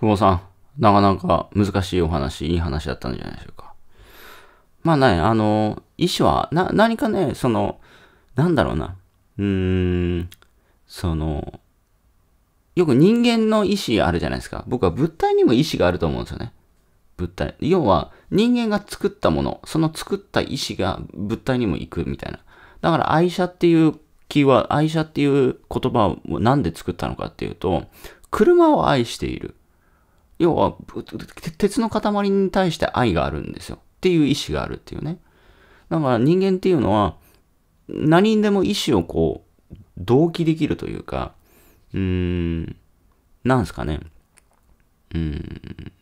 久保さん、なかなか難しいお話、いい話だったんじゃないでしょうか。まあね、あの、医師は、な、何かね、その、なんだろうな、うーん、その、よく人間の意志あるじゃないですか。僕は物体にも意志があると思うんですよね。物体。要は、人間が作ったもの、その作った意志が物体にも行くみたいな。だから愛車っていうキーワード、愛車っていう言葉をなんで作ったのかっていうと、車を愛している。要は、鉄の塊に対して愛があるんですよ。っていう意志があるっていうね。だから人間っていうのは、何にでも意志をこう、同期できるというか、うーん、なんすかね。うん、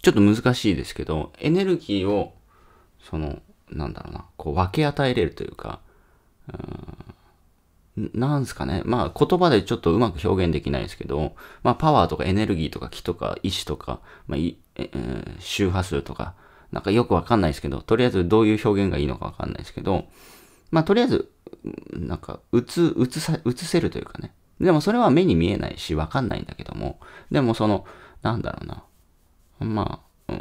ちょっと難しいですけど、エネルギーを、その、なんだろうな、こう分け与えれるというか、なんすかね。まあ言葉でちょっとうまく表現できないですけど、まあパワーとかエネルギーとか気とか意志とか、まあいえー、周波数とか、なんかよくわかんないですけど、とりあえずどういう表現がいいのかわかんないですけど、まあとりあえず、なんか、うつ、さ、映せるというかね。でもそれは目に見えないしわかんないんだけども、でもその、なんだろうな。まあ、うー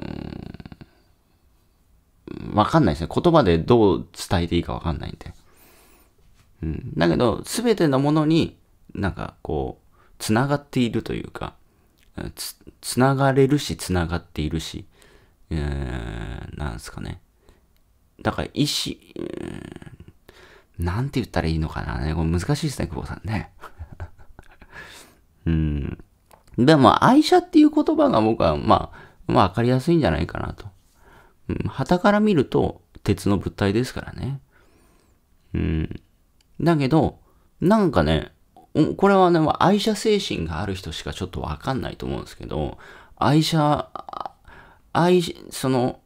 ん、わかんないですね。言葉でどう伝えていいかわかんないんで。うん、だけど、すべてのものに、なんかこう、つながっているというか、つ、つながれるし、つながっているし、うー、なんすかね。だから、意思、うん、なんて言ったらいいのかなね。これ難しいですね、久保さんね。うん。でも、愛車っていう言葉が僕は、まあ、まあ、わかりやすいんじゃないかなと。うん、旗から見ると、鉄の物体ですからね。うん。だけど、なんかね、これはね、愛車精神がある人しかちょっとわかんないと思うんですけど、愛車、愛、その、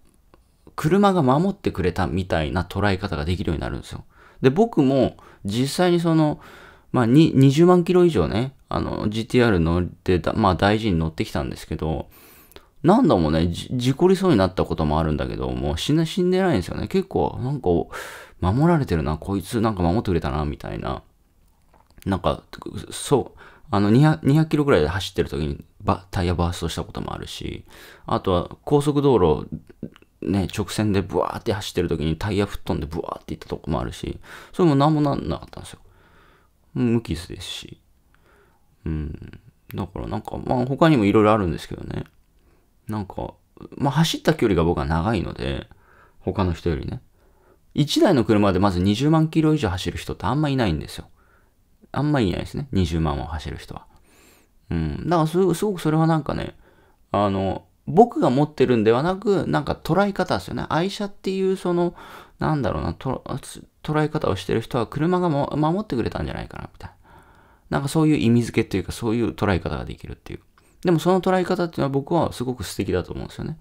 車が守ってくれたみたいな捉え方ができるようになるんですよ。で、僕も実際にその、まあ、20万キロ以上ね、あの、GTR 乗ってた、まあ、大事に乗ってきたんですけど、何度もね、事故りそうになったこともあるんだけど、もう死んでないんですよね。結構、なんか、守られてるな、こいつなんか守ってくれたな、みたいな。なんか、そう、あの200、200キロぐらいで走ってる時にバタイヤバーストしたこともあるし、あとは高速道路、ね、直線でブワーって走ってる時にタイヤ吹っ飛んでブワーっていったとこもあるし、それも何もなんなかったんですよ。無傷ですし。うん。だからなんか、まあ他にもいろいろあるんですけどね。なんか、まあ走った距離が僕は長いので、他の人よりね。1台の車でまず20万キロ以上走る人ってあんまいないんですよ。あんまいないですね。20万を走る人は。うん。だからす、すごくそれはなんかね、あの、僕が持ってるんではなく、なんか捉え方ですよね。愛車っていうその、なんだろうな、捉え方をしてる人は車がも守ってくれたんじゃないかな、みたいな。なんかそういう意味付けというか、そういう捉え方ができるっていう。でもその捉え方っていうのは僕はすごく素敵だと思うんですよね。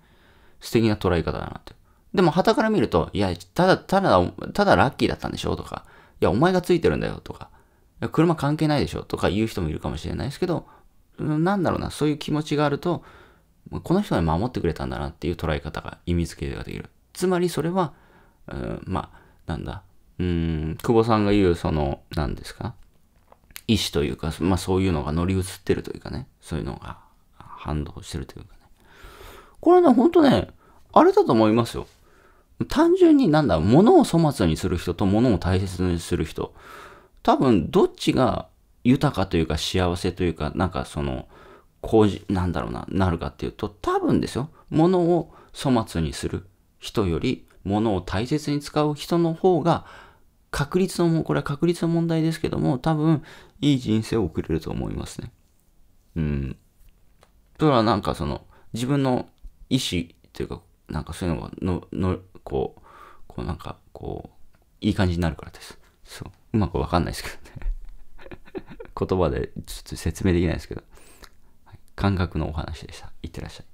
素敵な捉え方だなって。でも、旗から見ると、いや、ただ、ただ、ただラッキーだったんでしょとか、いや、お前がついてるんだよとか、車関係ないでしょとか言う人もいるかもしれないですけど、なんだろうな、そういう気持ちがあると、この人が守ってくれたんだなっていう捉え方が、意味付けができる。つまり、それは、うん、まあ、なんだ、うん、久保さんが言う、その、何ですか、意思というか、まあそういうのが乗り移ってるというかね、そういうのが反動してるというかね。これね、ほんとね、あれだと思いますよ。単純になんだ、物を粗末にする人と物を大切にする人。多分、どっちが豊かというか幸せというか、なんかその、こうなんだろうな、なるかっていうと、多分ですよ。物を粗末にする人より、物を大切に使う人の方が、確率の、これは確率の問題ですけども、多分、いい人生を送れると思いますね。うん。それはなんかその、自分の意志というか、なんかそういうのがの、の、こう、こうなんか、こう、いい感じになるからです。そう。うまくわかんないですけどね。言葉でちょっと説明できないですけど、感覚のお話でした。いってらっしゃい。